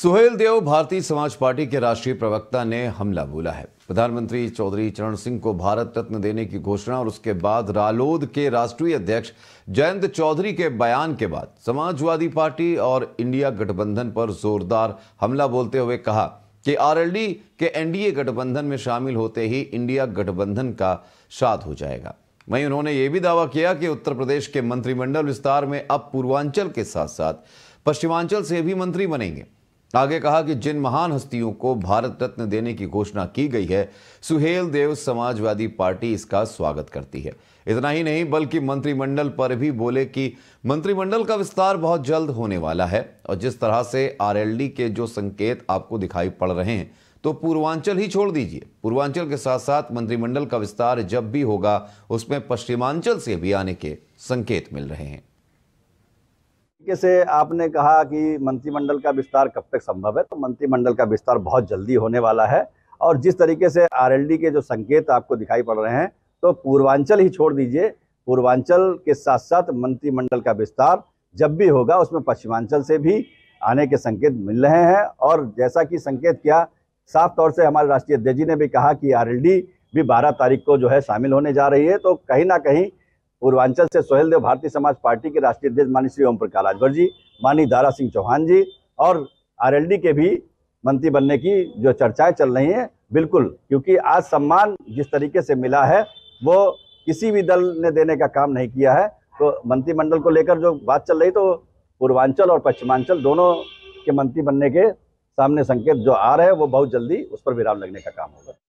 सुहेल देव भारतीय समाज पार्टी के राष्ट्रीय प्रवक्ता ने हमला बोला है प्रधानमंत्री चौधरी चरण सिंह को भारत रत्न देने की घोषणा और उसके बाद रालोद के राष्ट्रीय अध्यक्ष जयंत चौधरी के बयान के बाद समाजवादी पार्टी और इंडिया गठबंधन पर जोरदार हमला बोलते हुए कहा कि आरएलडी के एनडीए गठबंधन में शामिल होते ही इंडिया गठबंधन का शाद हो जाएगा वहीं उन्होंने ये भी दावा किया कि उत्तर प्रदेश के मंत्रिमंडल विस्तार में अब पूर्वांचल के साथ साथ पश्चिमांचल से भी मंत्री बनेंगे आगे कहा कि जिन महान हस्तियों को भारत रत्न देने की घोषणा की गई है सुहेल देव समाजवादी पार्टी इसका स्वागत करती है इतना ही नहीं बल्कि मंत्रिमंडल पर भी बोले कि मंत्रिमंडल का विस्तार बहुत जल्द होने वाला है और जिस तरह से आरएलडी के जो संकेत आपको दिखाई पड़ रहे हैं तो पूर्वांचल ही छोड़ दीजिए पूर्वांचल के साथ साथ मंत्रिमंडल का विस्तार जब भी होगा उसमें पश्चिमांचल से भी आने के संकेत मिल रहे हैं तरीके से आपने कहा कि मंत्रिमंडल का विस्तार कब तक संभव है तो मंत्रिमंडल का विस्तार बहुत जल्दी होने वाला है और जिस तरीके से आरएलडी के जो संकेत आपको दिखाई पड़ रहे हैं तो पूर्वांचल ही छोड़ दीजिए पूर्वांचल के साथ साथ मंत्रिमंडल का विस्तार जब भी होगा उसमें पश्चिमांचल से भी आने के संकेत मिल रहे हैं और जैसा कि संकेत किया साफ तौर से हमारे राष्ट्रीय अध्यक्ष जी ने भी कहा कि आरएलडी भी 12 तारीख को जो है शामिल होने जा रही है तो कहीं ना कहीं पूर्वांचल से सोहेल देव भारतीय समाज पार्टी के राष्ट्रीय अध्यक्ष मानी श्री ओम प्रकाश राजभर जी मानी दारा सिंह चौहान जी और आरएलडी के भी मंत्री बनने की जो चर्चाएं चल रही हैं बिल्कुल क्योंकि आज सम्मान जिस तरीके से मिला है वो किसी भी दल ने देने का काम नहीं किया है तो मंत्रिमंडल को लेकर जो बात चल रही तो पूर्वांचल और पश्चिमांचल दोनों के मंत्री बनने के सामने संकेत जो आ रहे हैं वो बहुत जल्दी उस पर विराम लगने का काम होगा